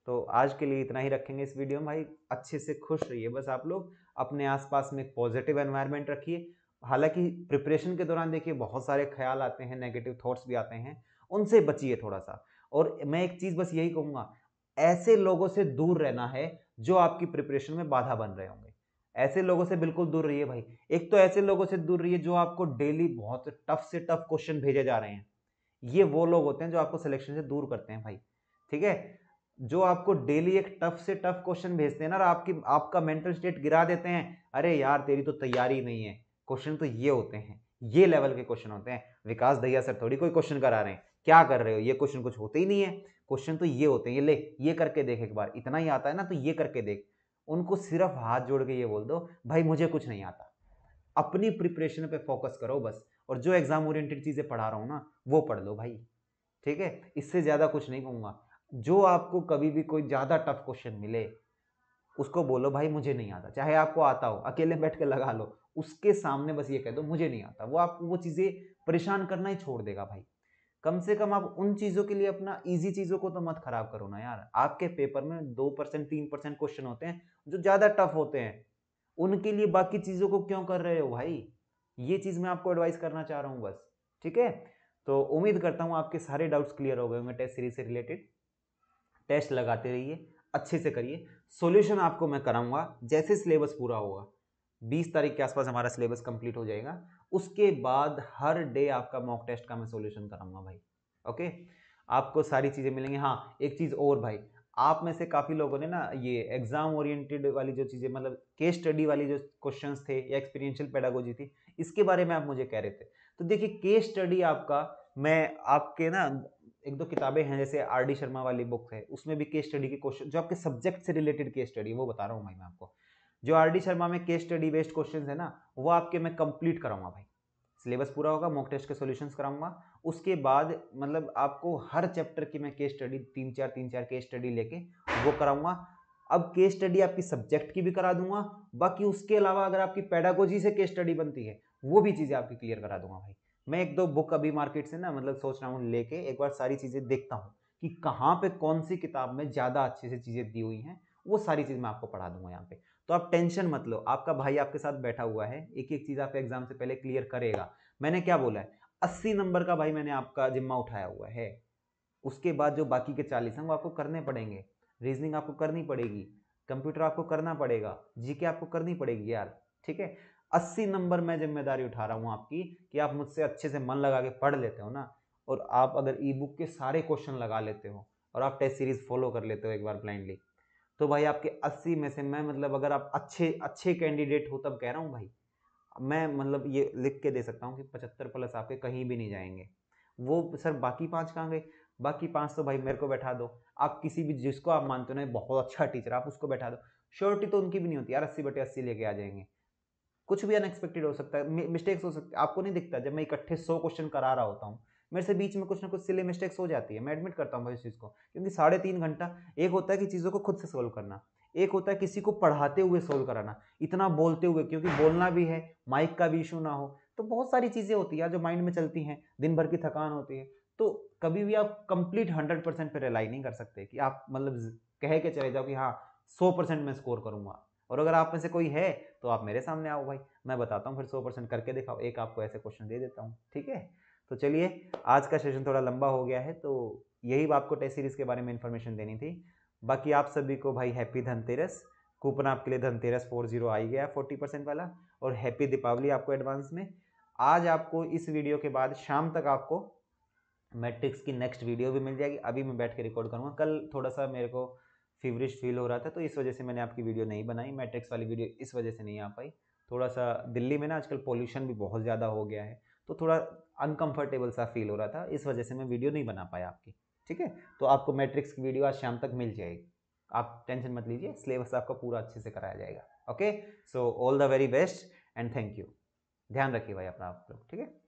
तो आज के लिए इतना ही रखेंगे इस वीडियो में भाई अच्छे से खुश रहिए बस आप लोग अपने आसपास में पॉजिटिव एनवायरनमेंट रखिए हालांकि प्रिपरेशन के दौरान देखिए बहुत सारे ख्याल आते हैं नेगेटिव थॉट्स भी आते हैं उनसे बचिए थोड़ा सा और मैं एक चीज़ बस यही कहूँगा ऐसे लोगों से दूर रहना है जो आपकी प्रिपरेशन में बाधा बन रहे होंगे ऐसे लोगों से बिल्कुल दूर रहिए भाई एक तो ऐसे लोगों से दूर रहिए जो आपको डेली बहुत टफ से टफ क्वेश्चन भेजे जा रहे हैं ये वो लोग होते हैं जो आपको सिलेक्शन से दूर करते हैं भाई ठीक है जो आपको डेली एक टफ से टफ क्वेश्चन भेजते हैं ना और आपकी आपका मेंटल स्टेट गिरा देते हैं अरे यार तेरी तो तैयारी नहीं है क्वेश्चन तो ये होते हैं ये लेवल के क्वेश्चन होते हैं विकास दहिया सर थोड़ी कोई क्वेश्चन करा रहे हैं क्या कर रहे हो ये क्वेश्चन कुछ होते ही नहीं है क्वेश्चन तो ये होते हैं ये ले ये करके देख एक बार इतना ही आता है ना तो ये करके देख उनको सिर्फ हाथ जोड़ के ये बोल दो भाई मुझे कुछ नहीं आता अपनी प्रिपरेशन पे फोकस करो बस और जो एग्ज़ाम ओरिएंटेड चीज़ें पढ़ा रहा हूँ ना वो पढ़ लो भाई ठीक है इससे ज़्यादा कुछ नहीं कहूँगा जो आपको कभी भी कोई ज़्यादा टफ क्वेश्चन मिले उसको बोलो भाई मुझे नहीं आता चाहे आपको आता हो अकेले बैठ कर लगा लो उसके सामने बस ये कह दो मुझे नहीं आता वो आपको वो चीज़ें परेशान करना ही छोड़ देगा भाई कम से कम आप उन चीज़ों के लिए अपना इजी चीज़ों को तो मत खराब करो ना यार आपके पेपर में दो परसेंट तीन परसेंट क्वेश्चन होते हैं जो ज़्यादा टफ होते हैं उनके लिए बाकी चीज़ों को क्यों कर रहे हो भाई ये चीज़ मैं आपको एडवाइस करना चाह रहा हूँ बस ठीक है तो उम्मीद करता हूँ आपके सारे डाउट्स क्लियर हो गए होंगे टेस्ट सीरीज से रिलेटेड टेस्ट लगाते रहिए अच्छे से करिए सॉल्यूशन आपको मैं कराऊंगा जैसे सिलेबस पूरा होगा 20 तारीख के आसपास हमारा सिलेबस कंप्लीट हो जाएगा उसके बाद हर डे आपका मॉक टेस्ट का मैं सॉल्यूशन कराऊंगा भाई ओके आपको सारी चीज़ें मिलेंगी हाँ एक चीज़ और भाई आप में से काफ़ी लोगों ने ना ये एग्ज़ाम ओरिएंटेड वाली जो चीज़ें मतलब केस स्टडी वाली जो क्वेश्चन थे या एक्सपीरियंशियल पेडागोजी थी इसके बारे में आप मुझे कह रहे थे तो देखिए केस स्टडी आपका मैं आपके ना एक दो किताबें हैं जैसे आर डी शर्मा वाली बुक है उसमें भी केस स्टडी के क्वेश्चन जो आपके सब्जेक्ट से रिलेटेड केस स्टडी वो बता रहा हूँ भाई मैं आपको जो आर डी शर्मा में केस स्टडी बेस्ड क्वेश्चन है ना वो आपके मैं कंप्लीट कराऊंगा भाई सिलेबस पूरा होगा मॉक टेस्ट के सॉल्यूशंस कराऊंगा उसके बाद मतलब आपको हर चैप्टर की मैं केस स्टडी तीन चार तीन चार केस स्टडी लेके वो कराऊंगा अब केस स्टडी आपकी सब्जेक्ट की भी करा दूंगा बाकी उसके अलावा अगर आपकी पैडागोजी से केस स्टडी बनती है वो भी चीज़ें आपकी क्लियर करा दूंगा भाई मैं एक दो बुक अभी मार्केट से ना मतलब सोच रहा हूँ लेके एक बार सारी चीज़ें देखता हूँ कि कहाँ पे कौन सी किताब में ज़्यादा अच्छे से चीज़ें दी हुई हैं वो सारी चीज़ मैं आपको पढ़ा दूंगा यहाँ पे तो आप टेंशन मत लो आपका भाई आपके साथ बैठा हुआ है एक एक चीज़ आपके एग्जाम से पहले क्लियर करेगा मैंने क्या बोला है अस्सी नंबर का भाई मैंने आपका जिम्मा उठाया हुआ है उसके बाद जो बाकी के चालीस हैं वो आपको करने पड़ेंगे रीजनिंग आपको करनी पड़ेगी कंप्यूटर आपको करना पड़ेगा जीके आपको करनी पड़ेगी यार ठीक है अस्सी नंबर मैं जिम्मेदारी उठा रहा हूँ आपकी कि आप मुझसे अच्छे से मन लगा के पढ़ लेते हो ना और आप अगर ई बुक के सारे क्वेश्चन लगा लेते हो और आप टेस्ट सीरीज फॉलो कर लेते हो एक बार ब्लाइंडली तो भाई आपके अस्सी में से मैं मतलब अगर आप अच्छे अच्छे कैंडिडेट हो तब कह रहा हूँ भाई मैं मतलब ये लिख के दे सकता हूँ कि पचहत्तर प्लस आपके कहीं भी नहीं जाएंगे वो सर बाकी पाँच कहाँ गए बाकी पाँच तो भाई मेरे को बैठा दो आप किसी भी जिसको आप मानते हो ना बहुत अच्छा टीचर आप उसको बैठा दो श्योरिटी तो उनकी भी नहीं होती यार अस्सी बटे अस्सी लेके आ जाएंगे कुछ भी अनएक्सपेक्टेड हो सकता है मिस्टेक्स हो सकते आपको नहीं दिखता जब मैं इकट्ठे सौ क्वेश्चन करा रहा होता हूँ मेरे से बीच में कुछ ना कुछ सिले मिस्टेक्स हो जाती है मैं एडमिट करता हूँ भाई इस चीज़ को क्योंकि साढ़े तीन घंटा एक होता है कि चीज़ों को खुद से सोल्व करना एक होता है किसी को पढ़ाते हुए सोल्व कराना इतना बोलते हुए क्योंकि बोलना भी है माइक का भी इशू ना हो तो बहुत सारी चीज़ें होती है जो माइंड में चलती हैं दिन भर की थकान होती है तो कभी भी आप कंप्लीट हंड्रेड परसेंट पर रिलाई नहीं कर सकते कि आप मतलब कह के चले जाओ कि हाँ सौ परसेंट मैं स्कोर करूँगा और अगर आप में से कोई है तो आप मेरे सामने आओ भाई मैं बताता हूँ फिर सौ परसेंट करके दिखाओ एक आपको ऐसे क्वेश्चन दे देता हूँ ठीक है तो चलिए आज का सेशन थोड़ा लंबा हो गया है तो यही आपको टेस्ट सीरीज़ के बारे में इन्फॉर्मेशन देनी थी बाकी आप सभी को भाई हैप्पी धनतेरस कूपन आपके लिए धनतेरस फोर जीरो आई गया फोर्टी परसेंट वाला और हैप्पी दीपावली आपको एडवांस में आज आपको इस वीडियो के बाद शाम तक आपको मैट्रिक्स की नेक्स्ट वीडियो भी मिल जाएगी अभी मैं बैठ के रिकॉर्ड करूँगा कल थोड़ा सा मेरे को फीवरिश फील हो रहा था तो इस वजह से मैंने आपकी वीडियो नहीं बनाई मैट्रिक्स वाली वीडियो इस वजह से नहीं आ पाई थोड़ा सा दिल्ली में ना आजकल पोल्यूशन भी बहुत ज़्यादा हो गया है तो थोड़ा अनकम्फर्टेबल सा फील हो रहा था इस वजह से मैं वीडियो नहीं बना पाया आपकी ठीक है तो आपको मैट्रिक्स की वीडियो आज शाम तक मिल जाएगी आप टेंशन मत लीजिए सिलेबस आपका पूरा अच्छे से कराया जाएगा okay so all the very best and thank you ध्यान रखिए भाई अपना आप लोग ठीक है